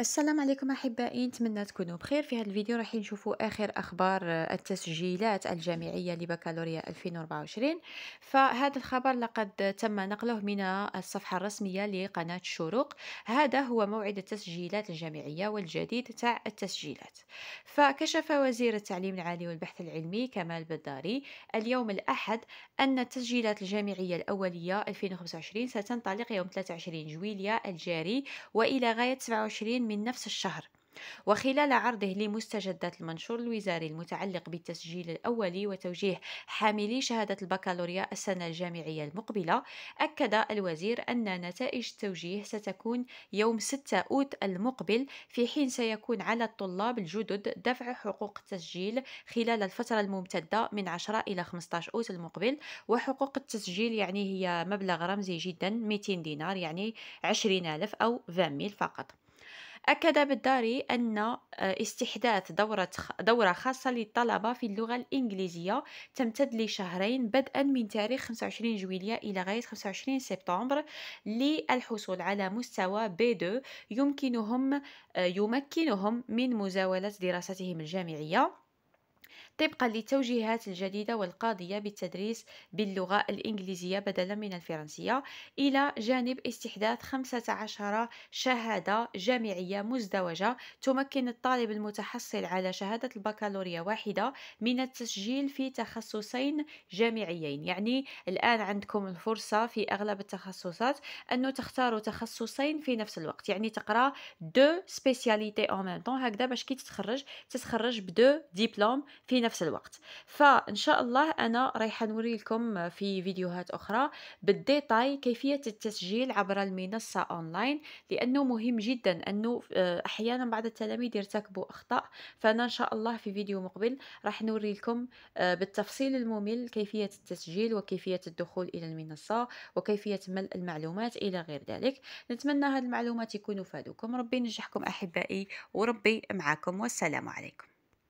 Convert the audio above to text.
السلام عليكم احبائي نتمنى تكونوا بخير في هذا الفيديو راح نشوفوا اخر اخبار آه، التسجيلات الجامعيه لبكالوريا 2024 فهذا الخبر لقد تم نقله من الصفحه الرسميه لقناه الشروق هذا هو موعد التسجيلات الجامعيه والجديد تاع التسجيلات فكشف وزير التعليم العالي والبحث العلمي كمال بداري اليوم الاحد ان التسجيلات الجامعيه الاوليه 2025 ستنطلق يوم 23 جويليا الجاري والى غايه 27 من نفس الشهر وخلال عرضه لمستجدات المنشور الوزاري المتعلق بالتسجيل الأولي وتوجيه حاملي شهادة البكالوريا السنة الجامعية المقبلة أكد الوزير أن نتائج التوجيه ستكون يوم 6 أوت المقبل في حين سيكون على الطلاب الجدد دفع حقوق التسجيل خلال الفترة الممتدة من 10 إلى 15 أوت المقبل وحقوق التسجيل يعني هي مبلغ رمزي جدا 200 دينار يعني 20 ألف أو 20 فقط أكد بالداري أن آه، استحداث دورة دورة خاصة للطلبة في اللغة الإنجليزية تمتد لشهرين بدءا من تاريخ 25 جويلية إلى غاية 25 سبتمبر للحصول على مستوى B2 يمكنهم آه، يمكنهم من مزاولة دراستهم الجامعية طبقا للتوجيهات الجديدة والقاضية بالتدريس باللغة الإنجليزية بدلا من الفرنسية إلى جانب استحداث 15 شهادة جامعية مزدوجة تمكن الطالب المتحصل على شهادة البكالوريا واحدة من التسجيل في تخصصين جامعيين يعني الآن عندكم الفرصة في أغلب التخصصات أن تختاروا تخصصين في نفس الوقت يعني تقرأ دو سبيسياليتي أو ميم هكذا باش كي تتخرج تتخرج بدو ديبلوم في نفس نفس الوقت فان شاء الله انا رايحه نوري لكم في فيديوهات اخرى بالديتاي كيفيه التسجيل عبر المنصه اونلاين لانه مهم جدا انه آه، احيانا بعض التلاميذ يرتكبوا اخطاء فانا ان شاء الله في فيديو مقبل راح نوري لكم آه، بالتفصيل الممل كيفيه التسجيل وكيفيه الدخول الى المنصه وكيفيه ملء المعلومات الى غير ذلك نتمنى هذه المعلومات يكونوا فادوكم ربي ينجحكم احبائي وربي معكم والسلام عليكم